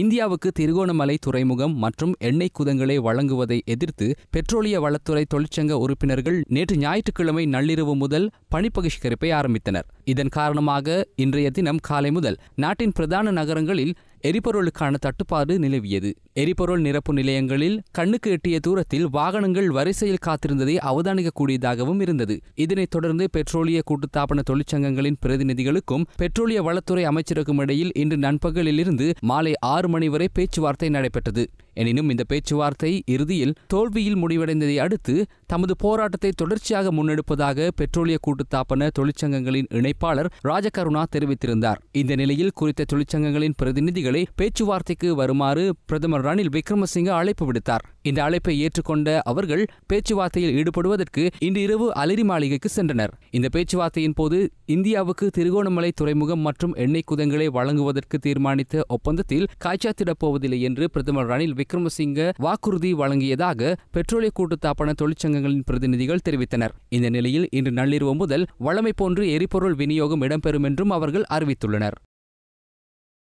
இந்தியாவுக்கு திருகோணமலை துறைமுகம் மற்றும் எண்ணெய் குதங்களை வழங்குவதை எதிர்த்து பெட்ரோலிய வளத்துறை தொழிற்சங்க உறுப்பினர்கள் நேற்று ஞாயிற்றுக்கிழமை நள்ளிரவு முதல் பணிப்பகிஷ்கரிப்பை ஆரம்பித்தனர் இதன் காரணமாக இன்றைய தினம் காலை முதல் நாட்டின் பிரதான நகரங்களில் எரிபொருளுக்கான தட்டுப்பாடு நிலவியது எரிபொருள் நிரப்பு நிலையங்களில் கண்ணுக்கு எட்டிய தூரத்தில் வாகனங்கள் வரிசையில் காத்திருந்ததை அவதானிக்கக்கூடியதாகவும் இருந்தது இதனைத் தொடர்ந்து பெட்ரோலிய கூட்டுத்தாபன தொழிற்சங்கங்களின் பிரதிநிதிகளுக்கும் பெட்ரோலிய வளத்துறை அமைச்சருக்கும் இடையில் இன்று நண்பகலிலிருந்து மாலை ஆறு மணி வரை பேச்சுவார்த்தை நடைபெற்றது எனினும் இந்த பேச்சுவார்த்தை இறுதியில் தோல்வியில் முடிவடைந்ததை அடுத்து தமது போராட்டத்தை தொடர்ச்சியாக முன்னெடுப்பதாக பெட்ரோலிய கூட்டுத்தாப்பன தொழிற்சங்கங்களின் இணைப்பாளர் ராஜகருணா தெரிவித்திருந்தார் இந்த நிலையில் குறித்த தொழிற்சங்கங்களின் பிரதிநிதிகளை பேச்சுவார்த்தைக்கு வருமாறு பிரதமர் ரணில் விக்ரமசிங்க அழைப்பு விடுத்தார் இந்த அழைப்பை ஏற்றுக்கொண்ட அவர்கள் பேச்சுவார்த்தையில் ஈடுபடுவதற்கு இன்று இரவு அலரி மாளிகைக்கு சென்றனர் இந்த பேச்சுவார்த்தையின் போது இந்தியாவுக்கு திருகோணமலை துறைமுகம் மற்றும் எண்ணெய் குதங்களை வழங்குவதற்கு தீர்மானித்த ஒப்பந்தத்தில் காய்ச்சாத்திடப் போவதில்லை என்று பிரதமர் ரணில் விக்ரமசிங்க வாக்குறுதி வழங்கியதாக பெட்ரோலிய கூட்டுத்தாபன தொழிற்சங்கங்களின் பிரதிநிதிகள் தெரிவித்தனர் இந்த நிலையில் இன்று நள்ளிரவு முதல் வழமை போன்று எரிபொருள் விநியோகம் இடம்பெறும் என்றும் அவர்கள் அறிவித்துள்ளனர்